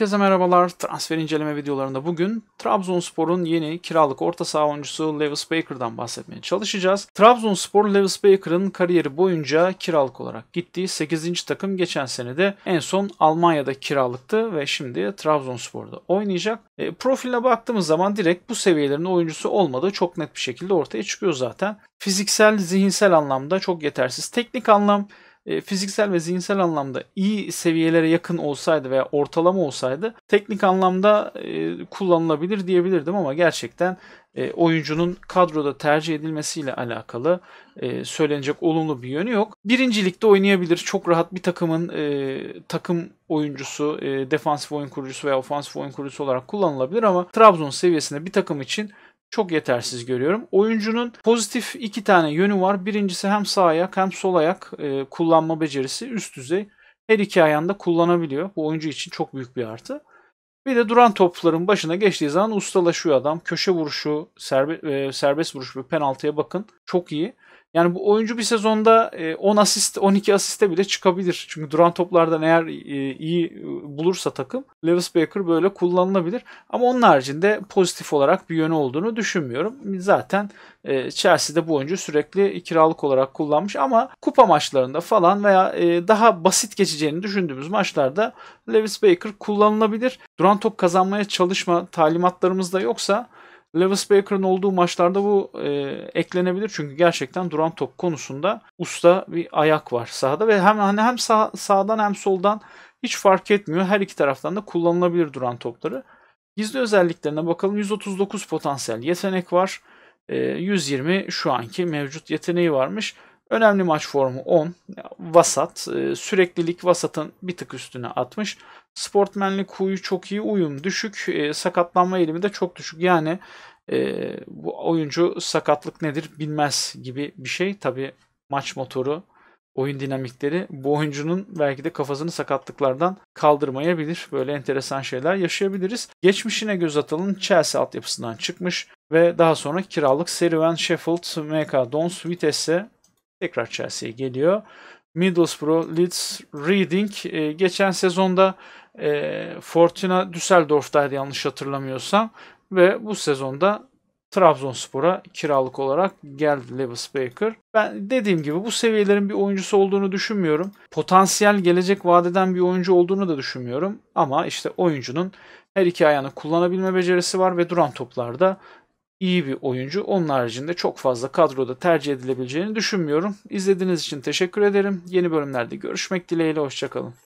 Herkese merhabalar. Transfer inceleme videolarında bugün Trabzonspor'un yeni kiralık orta saha oyuncusu Lewis Baker'dan bahsetmeye çalışacağız. Trabzonspor Lewis Baker'ın kariyeri boyunca kiralık olarak gittiği 8. takım geçen senede en son Almanya'da kiralıktı ve şimdi Trabzonspor'da oynayacak. E, profiline baktığımız zaman direkt bu seviyelerin oyuncusu olmadığı çok net bir şekilde ortaya çıkıyor zaten. Fiziksel, zihinsel anlamda çok yetersiz. Teknik anlam e, fiziksel ve zihinsel anlamda iyi seviyelere yakın olsaydı veya ortalama olsaydı teknik anlamda e, kullanılabilir diyebilirdim ama gerçekten e, oyuncunun kadroda tercih edilmesiyle alakalı söylenecek olumlu bir yönü yok. Birincilikte oynayabilir. Çok rahat bir takımın takım oyuncusu, e, defansif oyun kurucusu veya ofansif oyun kurucusu olarak kullanılabilir ama Trabzon seviyesinde bir takım için çok yetersiz görüyorum. Oyuncunun pozitif iki tane yönü var. Birincisi hem sağ ayak hem sol ayak e, kullanma becerisi üst düzey. Her iki ayağında kullanabiliyor. Bu oyuncu için çok büyük bir artı. Bir de duran topların başına geçtiği zaman ustalaşıyor adam. Köşe vuruşu, serbe, e, serbest vuruş ve penaltıya bakın. Çok iyi. Yani bu oyuncu bir sezonda 10 e, asist 12 asiste bile çıkabilir. Çünkü duran toplardan eğer e, iyi e, bulursa takım Lewis Baker böyle kullanılabilir. Ama onun haricinde pozitif olarak bir yönü olduğunu düşünmüyorum. Zaten Chelsea'de bu oyuncu sürekli kiralık olarak kullanmış ama kupa maçlarında falan veya daha basit geçeceğini düşündüğümüz maçlarda Lewis Baker kullanılabilir. Duran top kazanmaya çalışma talimatlarımız da yoksa Lewis Baker'ın olduğu maçlarda bu e, eklenebilir çünkü gerçekten duran top konusunda usta bir ayak var sahada ve hem hani hem sağ, sağdan hem soldan hiç fark etmiyor. Her iki taraftan da kullanılabilir duran topları. Gizli özelliklerine bakalım. 139 potansiyel yetenek var. E, 120 şu anki mevcut yeteneği varmış. Önemli maç formu 10. Vasat. E, süreklilik vasatın bir tık üstüne atmış. Sportmenlik huyu çok iyi. Uyum düşük. E, sakatlanma eğilimi de çok düşük. Yani e, bu oyuncu sakatlık nedir bilmez gibi bir şey. Tabi maç motoru oyun dinamikleri bu oyuncunun belki de kafasını sakatlıklardan kaldırmayabilir. Böyle enteresan şeyler yaşayabiliriz. Geçmişine göz atalım. Chelsea altyapısından çıkmış ve daha sonra kiralık serüven Sheffield, MK Dons, Vitesse Tekrar Chelsea'ye geliyor. Middlesbrough, Leeds, Reading e, geçen sezonda e, Fortuna Düsseldorf'taydı yanlış hatırlamıyorsam ve bu sezonda Trabzonspor'a kiralık olarak geldi Lewis Baker. Ben dediğim gibi bu seviyelerin bir oyuncusu olduğunu düşünmüyorum. Potansiyel gelecek vadeden bir oyuncu olduğunu da düşünmüyorum. Ama işte oyuncunun her iki ayağını kullanabilme becerisi var ve duran toplarda iyi bir oyuncu. Onun haricinde çok fazla kadroda tercih edilebileceğini düşünmüyorum. İzlediğiniz için teşekkür ederim. Yeni bölümlerde görüşmek dileğiyle. Hoşçakalın.